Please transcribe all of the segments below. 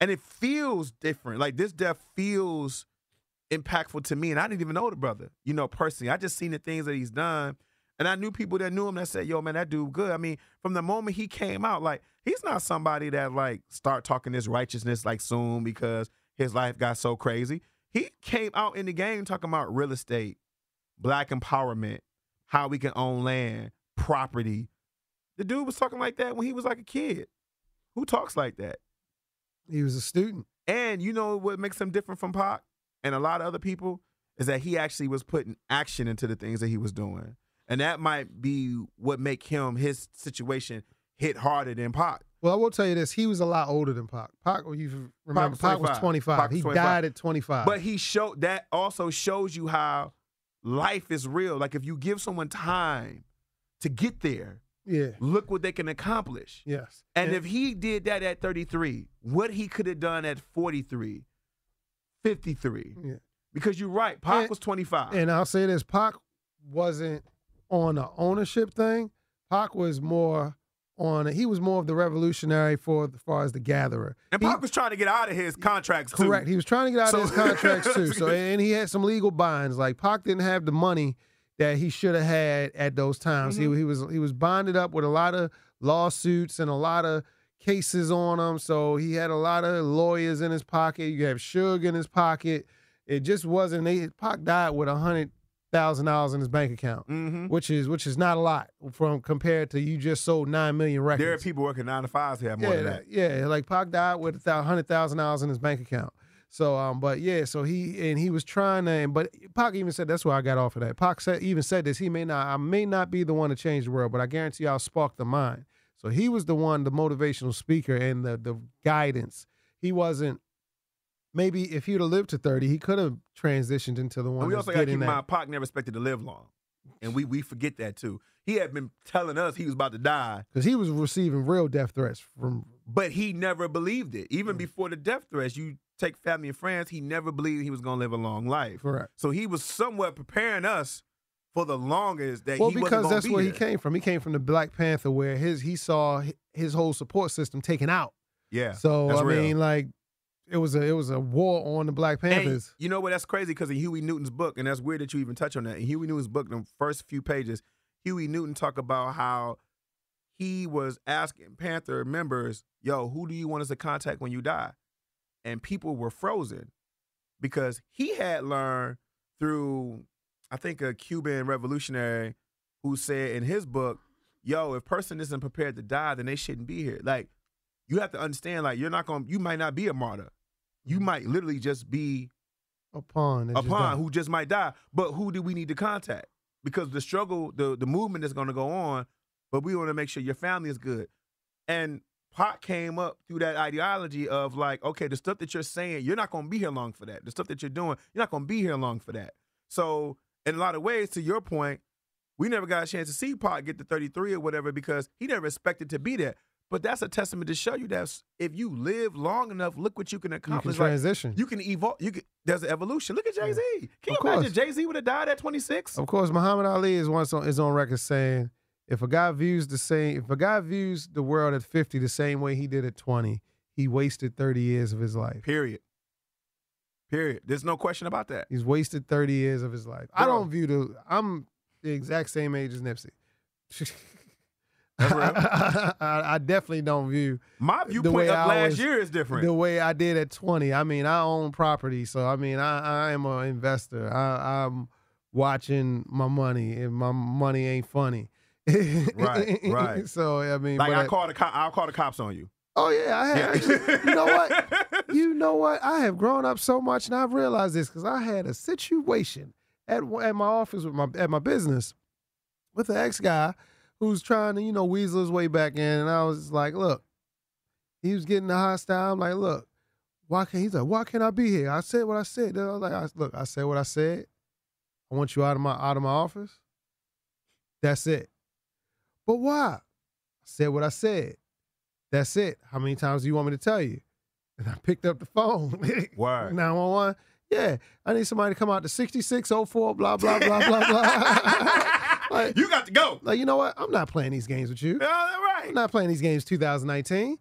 and it feels different. Like this death feels impactful to me, and I didn't even know the brother, you know, personally. I just seen the things that he's done, and I knew people that knew him that said, "Yo, man, that dude good." I mean, from the moment he came out, like he's not somebody that like start talking this righteousness like soon because his life got so crazy. He came out in the game talking about real estate, black empowerment, how we can own land, property. The dude was talking like that when he was like a kid. Who talks like that? He was a student. And you know what makes him different from Pac and a lot of other people is that he actually was putting action into the things that he was doing. And that might be what make him his situation hit harder than Pac. Well, I will tell you this: he was a lot older than Pac. Pac, you remember, Pac was, Pac was 25. Pac was he 25. died at 25. But he showed that also shows you how life is real. Like if you give someone time to get there, yeah. Look what they can accomplish. Yes. And, and if he did that at 33, what he could have done at 43, 53. Yeah. Because you're right, Pac and, was 25. And I'll say this Pac wasn't on an ownership thing. Pac was more on a, he was more of the revolutionary for as far as the gatherer. And Pac he, was trying to get out of his contracts correct. too. Correct. He was trying to get out so, of his contracts too. So and he had some legal binds. Like Pac didn't have the money that he should have had at those times. Mm-hmm. He, he was he was bonded up with a lot of lawsuits and a lot of cases on him, so he had a lot of lawyers in his pocket. You have Suge in his pocket. It just wasn't. They, Pac died with a hundred thousand dollars in his bank account, mm-hmm. which is which is not a lot from compared to you just sold nine million records. There are people working nine to fives who have more yeah, than that. Yeah, like Pac died with a hundred thousand dollars in his bank account. So, um, but yeah, so he and he was trying to, and, but Pac even said that's why I got off of that. Pac said, even said this. He may not, I may not be the one to change the world, but I guarantee I'll spark the mind. So he was the one, the motivational speaker and the the guidance. He wasn't. Maybe if he'd have lived to thirty, he could have transitioned into the one. And we also got to keep in mind, Pac never expected to live long, and we we forget that too. He had been telling us he was about to die because he was receiving real death threats from. But he never believed it. Even mm before the death threats, you take family and friends, he never believed he was going to live a long life. Right. So he was somewhat preparing us for the longest that well, because that's be where there. he came from. He came from the Black Panther, where his he saw his whole support system taken out. Yeah. So I real. mean, like it was a it was a war on the Black Panthers. And you know what? That's crazy because in Huey Newton's book, and that's weird that you even touch on that. In Huey Newton's book, the first few pages, Huey Newton talked about how he was asking Panther members, "Yo, who do you want us to contact when you die?" and people were frozen because he had learned through, I think, a Cuban revolutionary who said in his book, yo, if person isn't prepared to die, then they shouldn't be here. Like, you have to understand, like, you're not going to, you might not be a martyr. You mm-hmm. might literally just be a pawn. A pawn who just might die. But who do we need to contact? Because the struggle, the, the movement is going to go on, but we want to make sure your family is good. And Pot came up through that ideology of like, okay, the stuff that you're saying, you're not gonna be here long for that. The stuff that you're doing, you're not gonna be here long for that. So, in a lot of ways, to your point, we never got a chance to see Pot get to 33 or whatever because he never expected to be there. But that's a testament to show you that if you live long enough, look what you can accomplish. You can transition. Like, you can evolve. You can. There's an evolution. Look at Jay Z. Can you imagine Jay Z would have died at 26? Of course, Muhammad Ali is once on, is on record saying if a guy views the same, if a guy views the world at 50 the same way he did at 20, he wasted 30 years of his life. Period. Period. There's no question about that. He's wasted 30 years of his life. Bro. I don't view the I'm the exact same age as Nipsey. I, I, definitely don't view my viewpoint of last was, year is different. The way I did at 20. I mean, I own property, so I mean, I, I am an investor. I, I'm watching my money, and my money ain't funny right, right. So I mean, like I, call the co- I'll call the cops on you. Oh yeah, I have. Yeah. you know what? You know what? I have grown up so much, and I've realized this because I had a situation at at my office with my at my business with the ex guy who's trying to you know weasel his way back in, and I was like, look, he was getting the hostile. I'm like, look, why can't he's like, why can't I be here? I said what I said. Then I was like, look, I said what I said. I want you out of my out of my office. That's it. But why? I said what I said. That's it. How many times do you want me to tell you? And I picked up the phone. Why 911. Yeah, I need somebody to come out to 6604, blah, blah, blah, blah, blah. like, you got to go. Like, you know what? I'm not playing these games with you. Yeah, right. I'm not playing these games 2019.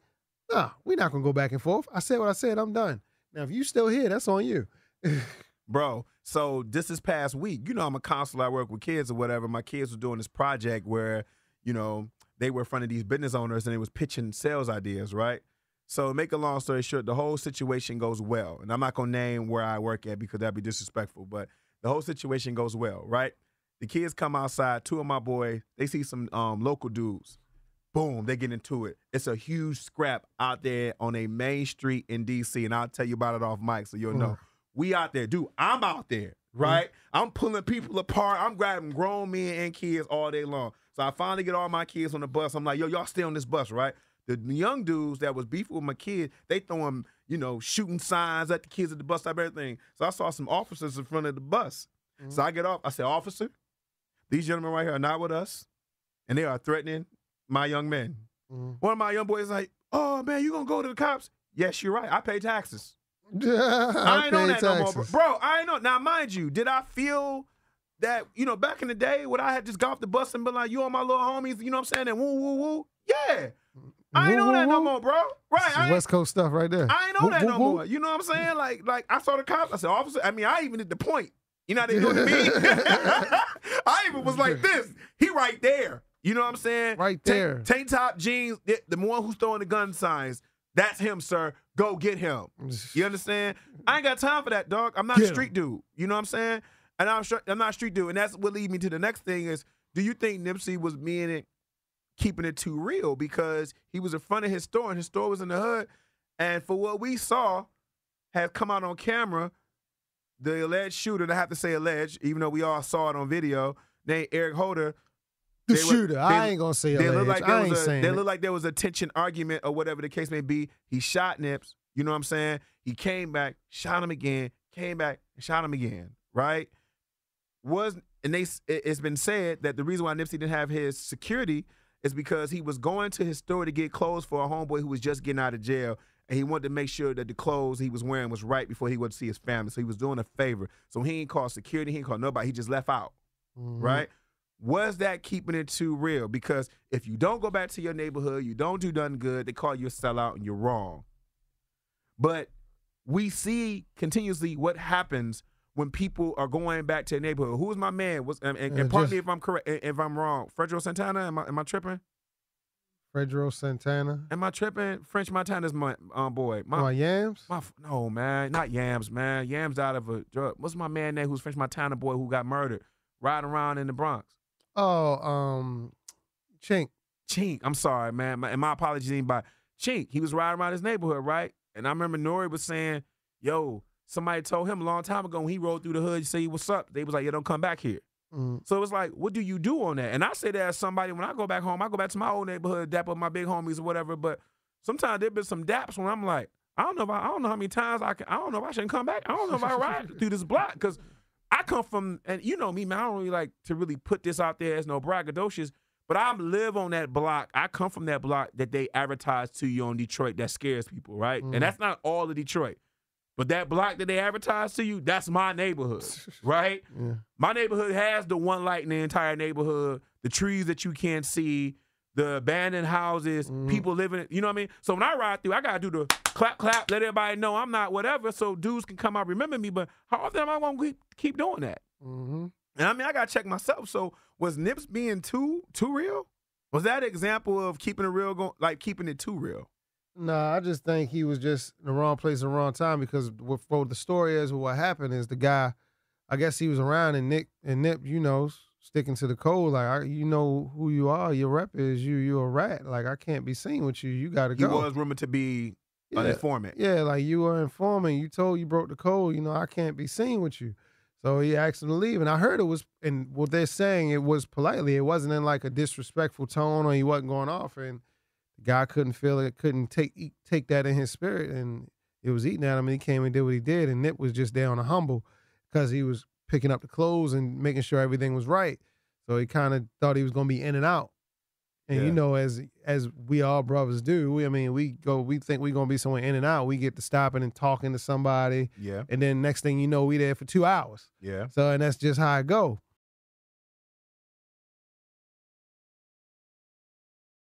Nah, we're not going to go back and forth. I said what I said. I'm done. Now, if you still here, that's on you. Bro, so this is past week. You know, I'm a counselor. I work with kids or whatever. My kids were doing this project where – you know, they were in front of these business owners and they was pitching sales ideas, right? So make a long story short, the whole situation goes well. And I'm not gonna name where I work at because that'd be disrespectful, but the whole situation goes well, right? The kids come outside, two of my boys, they see some um, local dudes. Boom, they get into it. It's a huge scrap out there on a main street in DC, and I'll tell you about it off mic so you'll know. We out there, dude. I'm out there. Mm-hmm. right? Mm-hmm. I'm pulling people apart. I'm grabbing grown men and kids all day long. So I finally get all my kids on the bus. I'm like, yo, y'all stay on this bus, right? The young dudes that was beefing with my kid, they throwing, you know, shooting signs at the kids at the bus stop, everything. So I saw some officers in front of the bus. Mm-hmm. So I get off. I say, officer, these gentlemen right here are not with us, and they are threatening my young men. Mm-hmm. One of my young boys is like, oh man, you gonna go to the cops? Yes, you're right. I pay taxes. I ain't on that taxes. no more, bro. I ain't on. Now, mind you, did I feel that you know back in the day when I had just got off the bus and been like, "You on my little homies"? You know what I'm saying? And woo, woo, woo. Yeah, I ain't woo, on that woo. no more, bro. Right, West Coast stuff right there. I ain't on woo, that no more. You know what I'm saying? Like, like I saw the cops. I said, "Officer." I mean, I even did the point. You know how they mean? me. I even was like this. He right there. You know what I'm saying? Right there. Tank, top jeans. the one who's throwing the gun signs. That's him, sir. Go get him. You understand? I ain't got time for that, dog. I'm not get a street him. dude. You know what I'm saying? And I'm, I'm not street dude. And that's what lead me to the next thing is, do you think Nipsey was being it, keeping it too real because he was in front of his store and his store was in the hood, and for what we saw, has come out on camera, the alleged shooter. I have to say alleged, even though we all saw it on video, named Eric Holder, the they shooter. Were, they, I ain't gonna say they look like there was a, They look like there was a tension argument or whatever the case may be. He shot Nips. You know what I'm saying? He came back, shot him again, came back, shot him again. Right? Was and they it's been said that the reason why Nipsey didn't have his security is because he was going to his store to get clothes for a homeboy who was just getting out of jail and he wanted to make sure that the clothes he was wearing was right before he went to see his family. So he was doing a favor. So he ain't called security, he ain't called nobody. He just left out, mm-hmm. right? was that keeping it too real? Because if you don't go back to your neighborhood, you don't do nothing good, they call you a sellout and you're wrong. But we see continuously what happens when people are going back to their neighborhood. Who is my man? Was and, and, and uh, pardon me if I'm correct, if I'm wrong. Fredro Santana, am I, am I tripping? Fredro Santana. Am I tripping? French Montana's my um, boy. My, my yams? My, no, man. Not yams, man. Yams out of a drug. What's my man name who's French Montana boy who got murdered riding around in the Bronx? Oh, um, Chink. Chink. I'm sorry, man. My, and my apologies anybody. Chink. He was riding around his neighborhood, right? And I remember Nori was saying, "Yo, somebody told him a long time ago when he rode through the hood, say what's up." They was like, "Yo, don't come back here." Mm. So it was like, what do you do on that? And I say that as somebody when I go back home, I go back to my old neighborhood, dap up my big homies or whatever. But sometimes there been some daps when I'm like, I don't know if I, I, don't know how many times I can I don't know if I shouldn't come back. I don't know if I ride through this block because I come from, and you know me, man, I don't really like to really put this out there as no braggadocious, but I live on that block. I come from that block that they advertise to you on Detroit that scares people, right? Mm. And that's not all of Detroit. But that block that they advertise to you, that's my neighborhood, right? Yeah. My neighborhood has the one light in the entire neighborhood, the trees that you can't see, the abandoned houses, mm. people living. You know what I mean? So when I ride through, I gotta do the clap, clap, let everybody know I'm not whatever, so dudes can come out remember me. But how often am I gonna keep, keep doing that? Mm-hmm. And I mean, I gotta check myself. So was Nips being too too real? Was that example of keeping it real, going like keeping it too real? Nah, I just think he was just in the wrong place at the wrong time because what, what the story is, what happened is the guy, I guess he was around and Nick and Nip, you knows, sticking to the code. Like I, you know who you are. Your rep is you. You a rat. Like I can't be seen with you. You got to go. He was rumored to be yeah. an informant. Yeah, like you were informing. You told you broke the code. You know I can't be seen with you. So he asked him to leave, and I heard it was, and what they're saying it was politely. It wasn't in like a disrespectful tone, or he wasn't going off, and the guy couldn't feel it, couldn't take take that in his spirit, and it was eating at him. And he came and did what he did, and Nip was just there on a humble because he was picking up the clothes and making sure everything was right. So he kind of thought he was going to be in and out. And yeah. you know, as as we all brothers do, we, I mean, we go, we think we're gonna be somewhere in and out. We get to stopping and talking to somebody, yeah. And then next thing you know, we there for two hours, yeah. So and that's just how I go.